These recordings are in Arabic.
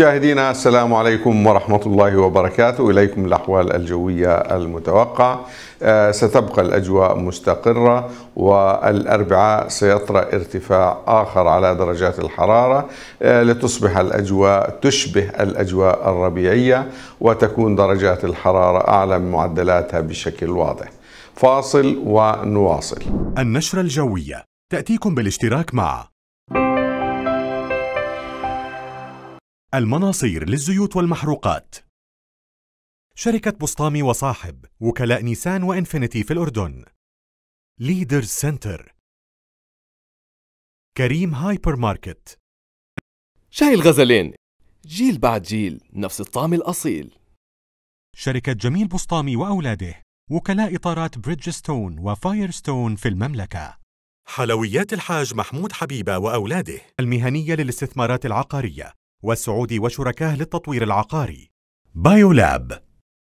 مشاهدينا السلام عليكم ورحمة الله وبركاته إليكم الأحوال الجوية المتوقعة آه، ستبقى الأجواء مستقرة والأربعاء سيطرأ ارتفاع آخر على درجات الحرارة آه، لتصبح الأجواء تشبه الأجواء الربيعية وتكون درجات الحرارة أعلى من معدلاتها بشكل واضح فاصل ونواصل النشرة الجوية تأتيكم بالاشتراك مع المناصير للزيوت والمحروقات شركة بسطامي وصاحب وكلاء نيسان وإنفينيتي في الأردن ليدر سنتر كريم هايبر ماركت شاي الغزلين جيل بعد جيل نفس الطعم الأصيل شركة جميل بسطامي وأولاده وكلاء إطارات بريدجستون وفايرستون في المملكة حلويات الحاج محمود حبيبة وأولاده المهنية للاستثمارات العقارية والسعودي وشركاه للتطوير العقاري بايولاب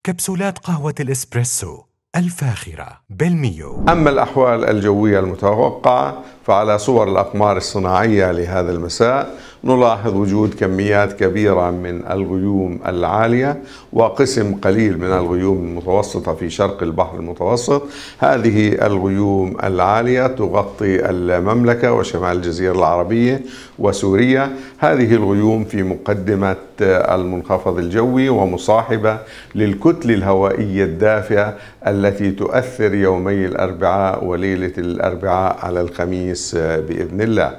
كبسولات قهوة الإسبريسو الفاخرة بالميو أما الأحوال الجوية المتوقعة فعلى صور الأقمار الصناعية لهذا المساء نلاحظ وجود كميات كبيرة من الغيوم العالية وقسم قليل من الغيوم المتوسطة في شرق البحر المتوسط هذه الغيوم العالية تغطي المملكة وشمال الجزيرة العربية وسوريا هذه الغيوم في مقدمة المنخفض الجوي ومصاحبة للكتل الهوائية الدافئة التي تؤثر يومي الأربعاء وليلة الأربعاء على الخميس بإذن الله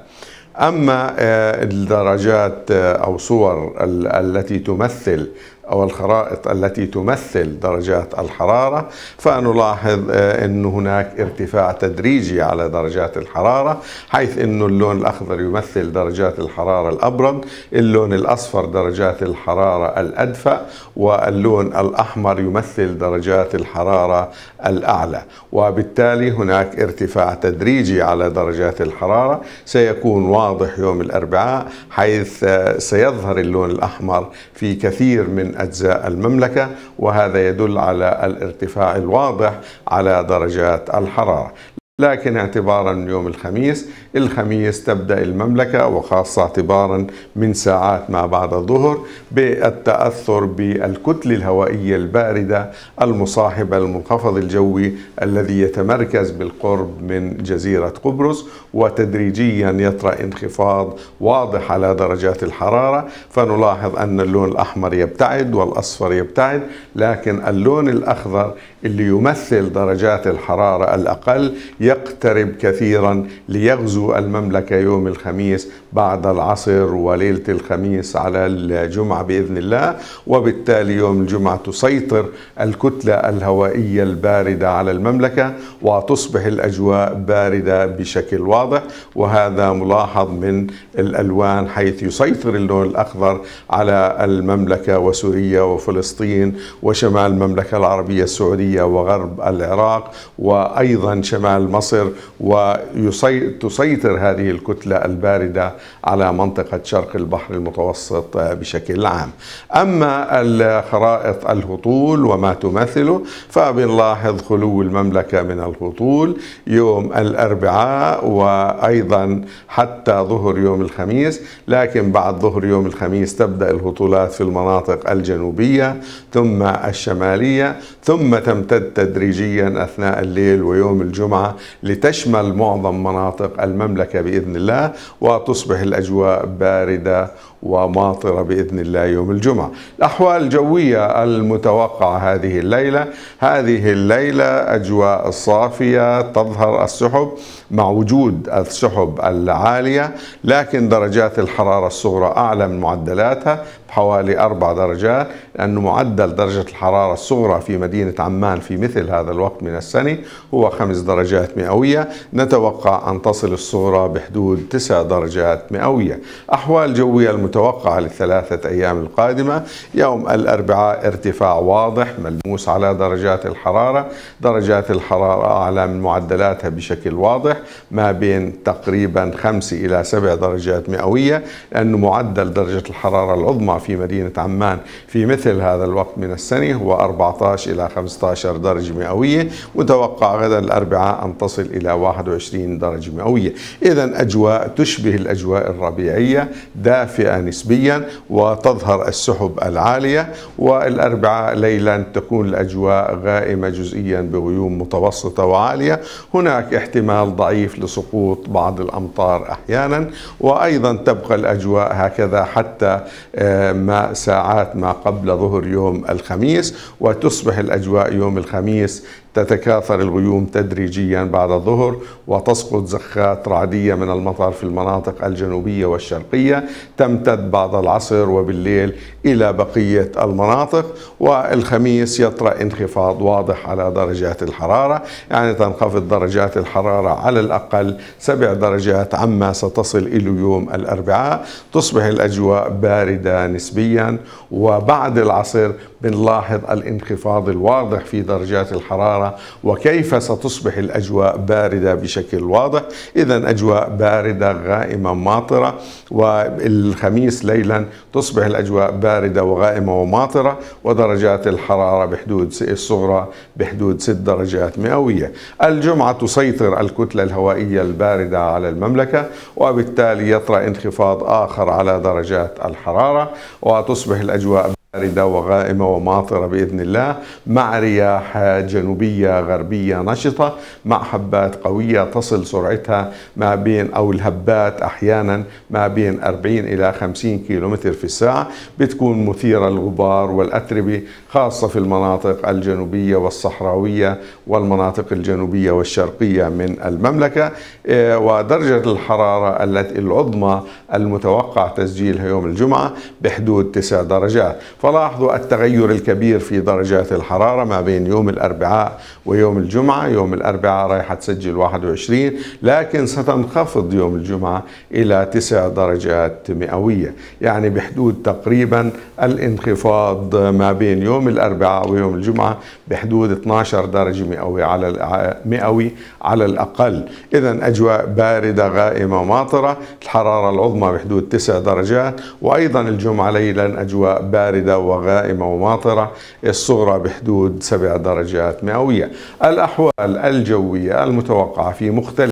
أما آه، الدرجات آه، أو صور التي تمثل أو الخرائط التي تمثل درجات الحرارة فنلاحظ آه، أن هناك ارتفاع تدريجي على درجات الحرارة حيث أن اللون الأخضر يمثل درجات الحرارة الأبرد اللون الأصفر درجات الحرارة الأدفأ واللون الأحمر يمثل درجات الحرارة الأعلى وبالتالي هناك ارتفاع تدريجي على درجات الحرارة سيكون واضح يوم الأربعاء حيث آه، سيظهر اللون الأحمر في كثير من أجزاء المملكة وهذا يدل على الارتفاع الواضح على درجات الحرارة لكن اعتبارا من يوم الخميس الخميس تبدأ المملكة وخاصة اعتبارا من ساعات ما بعد الظهر بالتأثر بالكتلة الهوائية الباردة المصاحبة للمنخفض الجوي الذي يتمركز بالقرب من جزيرة قبرص وتدريجيا يطرأ انخفاض واضح على درجات الحرارة فنلاحظ أن اللون الأحمر يبتعد والأصفر يبتعد لكن اللون الأخضر اللي يمثل درجات الحرارة الأقل يقترب كثيرا ليغزو المملكة يوم الخميس بعد العصر وليلة الخميس على الجمعة بإذن الله وبالتالي يوم الجمعة تسيطر الكتلة الهوائية الباردة على المملكة وتصبح الأجواء باردة بشكل واضح وهذا ملاحظ من الألوان حيث يسيطر اللون الأخضر على المملكة وسوريا وفلسطين وشمال المملكة العربية السعودية الشرقية وغرب العراق وأيضا شمال مصر وتسيطر هذه الكتلة الباردة على منطقة شرق البحر المتوسط بشكل عام أما خرائط الهطول وما تمثله فبنلاحظ خلو المملكة من الهطول يوم الأربعاء وأيضا حتى ظهر يوم الخميس لكن بعد ظهر يوم الخميس تبدأ الهطولات في المناطق الجنوبية ثم الشمالية ثم تم تمتد تدريجيا أثناء الليل ويوم الجمعة لتشمل معظم مناطق المملكة بإذن الله وتصبح الأجواء باردة وماطرة بإذن الله يوم الجمعة الأحوال الجوية المتوقعة هذه الليلة هذه الليلة أجواء صافية تظهر السحب مع وجود السحب العالية لكن درجات الحرارة الصغرى أعلى من معدلاتها بحوالي أربع درجات لأن معدل درجة الحرارة الصغرى في مدينة عمان في مثل هذا الوقت من السنة هو خمس درجات مئوية نتوقع أن تصل الصغرى بحدود تسع درجات مئوية أحوال جوية المتوقعة للثلاثة أيام القادمة يوم الأربعاء ارتفاع واضح ملموس على درجات الحرارة درجات الحرارة أعلى من معدلاتها بشكل واضح ما بين تقريبا 5 إلى 7 درجات مئوية لأن معدل درجة الحرارة العظمى في مدينة عمان في مثل هذا الوقت من السنة هو 14 إلى 15 درجة مئوية متوقع غدا الأربعاء أن تصل إلى 21 درجة مئوية إذا أجواء تشبه الأجواء الربيعية دافئة نسبيا وتظهر السحب العالية والأربعاء ليلا تكون الأجواء غائمة جزئيا بغيوم متوسطة وعالية هناك احتمال ضعيف لسقوط بعض الأمطار أحيانا وأيضا تبقى الأجواء هكذا حتى آه، ما ساعات ما قبل ظهر يوم الخميس وتصبح الأجواء يوم الخميس تتكاثر الغيوم تدريجيا بعد الظهر وتسقط زخات رعدية من المطر في المناطق الجنوبية والشرقية تمتد بعد العصر وبالليل إلى بقية المناطق والخميس يطرأ انخفاض واضح على درجات الحرارة يعني تنخفض درجات الحرارة على الأقل سبع درجات عما ستصل إلى يوم الأربعاء تصبح الأجواء باردة نسبيا وبعد العصر بنلاحظ الانخفاض الواضح في درجات الحرارة الحرارة وكيف ستصبح الأجواء باردة بشكل واضح إذا أجواء باردة غائمة ماطرة والخميس ليلا تصبح الأجواء باردة وغائمة وماطرة ودرجات الحرارة بحدود الصغرى بحدود 6 درجات مئوية الجمعة تسيطر الكتلة الهوائية الباردة على المملكة وبالتالي يطرأ انخفاض آخر على درجات الحرارة وتصبح الأجواء باردة وغائمة وماطرة بإذن الله مع رياح جنوبية غربية نشطة مع حبات قوية تصل سرعتها ما بين أو الهبات أحيانا ما بين 40 إلى 50 كيلومتر في الساعة بتكون مثيرة الغبار والأتربة خاصة في المناطق الجنوبية والصحراوية والمناطق الجنوبية والشرقية من المملكة إيه، ودرجة الحرارة التي العظمى المتوقع تسجيلها يوم الجمعة بحدود 9 درجات فلاحظوا التغير الكبير في درجات الحرارة ما بين يوم الأربعاء ويوم الجمعة يوم الأربعاء رايحة تسجل 21 لكن ستنخفض يوم الجمعة إلى 9 درجات مئوية يعني بحدود تقريبا الانخفاض ما بين يوم الأربعاء ويوم الجمعة بحدود 12 درجة مئوية على مئوي على الأقل إذا أجواء باردة غائمة ماطرة الحرارة العظمى بحدود 9 درجات وأيضا الجمعة ليلا أجواء باردة وغائمة وماطرة الصغرى بحدود 7 درجات مئوية الأحوال الجوية المتوقعة في مختلف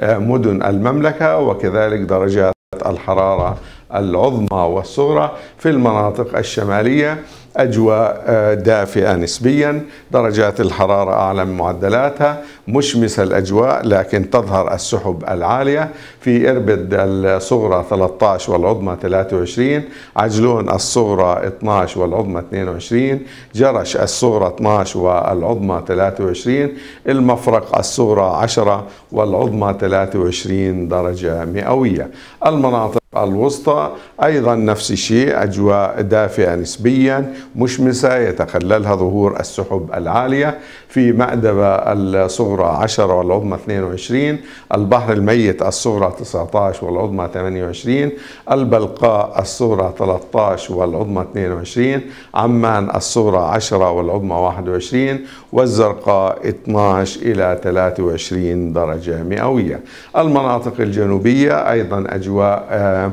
آه، مدن المملكة وكذلك درجات الحرارة العظمى والصغرى في المناطق الشمالية أجواء آه، دافئة نسبيا درجات الحرارة أعلى من معدلاتها مشمسة الأجواء لكن تظهر السحب العالية في إربد الصغرى 13 والعظمى 23 عجلون الصغرى 12 والعظمى 22 جرش الصغرى 12 والعظمى 23 المفرق الصغرى 10 والعظمى 23 درجة مئوية المناطق الوسطى أيضا نفس الشيء أجواء دافئة نسبيا مشمسة يتخللها ظهور السحب العالية في مأدبة الصغرى 10 والعظمى 22 البحر الميت الصغرى 19 والعظمى 28 البلقاء الصغرى 13 والعظمى 22 عمان الصغرى 10 والعظمى 21 والزرقاء 12 إلى 23 درجة مئوية المناطق الجنوبية أيضا أجواء آه،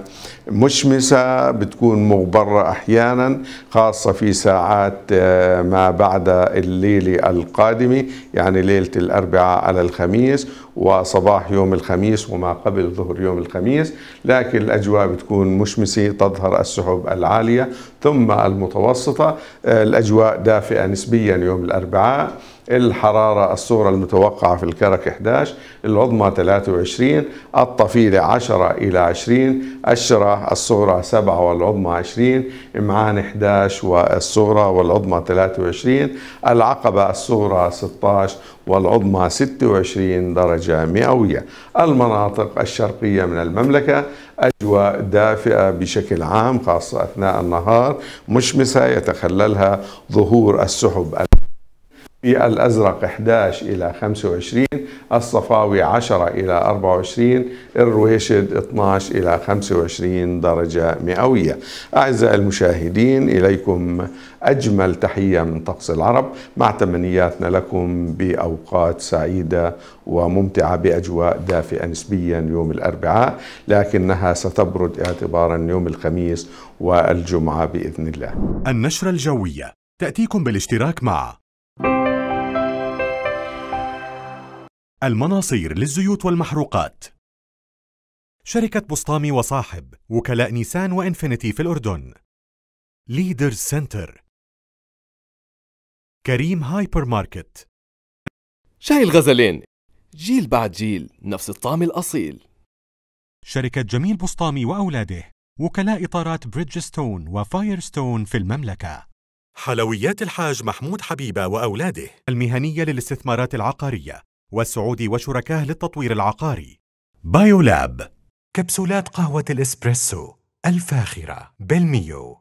مشمسة بتكون مغبرة أحيانا خاصة في ساعات آه، ما بعد الليلة القادمة يعني ليلة الأربعاء على الخميس وصباح يوم الخميس وما قبل ظهر يوم الخميس لكن الأجواء بتكون مشمسة تظهر السحب العالية ثم المتوسطة آه، الأجواء دافئة نسبيا يوم الأربعاء الحرارة الصغرى المتوقعة في الكرك 11 العظمى 23 الطفيلة 10 إلى 20 الشرة الصغرى 7 والعظمى 20 إمعان 11 والصغرى والعظمى 23 العقبة الصغرى 16 والعظمى 26 درجة جامئوية المناطق الشرقية من المملكة أجواء دافئة بشكل عام خاصة أثناء النهار مشمسة يتخللها ظهور السحب في الأزرق 11 إلى 25 الصفاوي 10 إلى 24 الرويشد 12 إلى 25 درجة مئوية أعزائي المشاهدين إليكم أجمل تحية من طقس العرب مع تمنياتنا لكم بأوقات سعيدة وممتعة بأجواء دافئة نسبيا يوم الأربعاء لكنها ستبرد اعتبارا يوم الخميس والجمعة بإذن الله النشرة الجوية تأتيكم بالاشتراك مع المناصير للزيوت والمحروقات شركة بسطامي وصاحب وكلاء نيسان وإنفينيتي في الأردن ليدرز سنتر كريم هايبر ماركت شاي الغزلين جيل بعد جيل نفس الطعم الأصيل شركة جميل بسطامي وأولاده وكلاء إطارات بريدجستون وفايرستون في المملكة حلويات الحاج محمود حبيبة وأولاده المهنية للاستثمارات العقارية والسعود وشركاه للتطوير العقاري بايولاب كبسولات قهوة الإسبريسو الفاخرة بالميو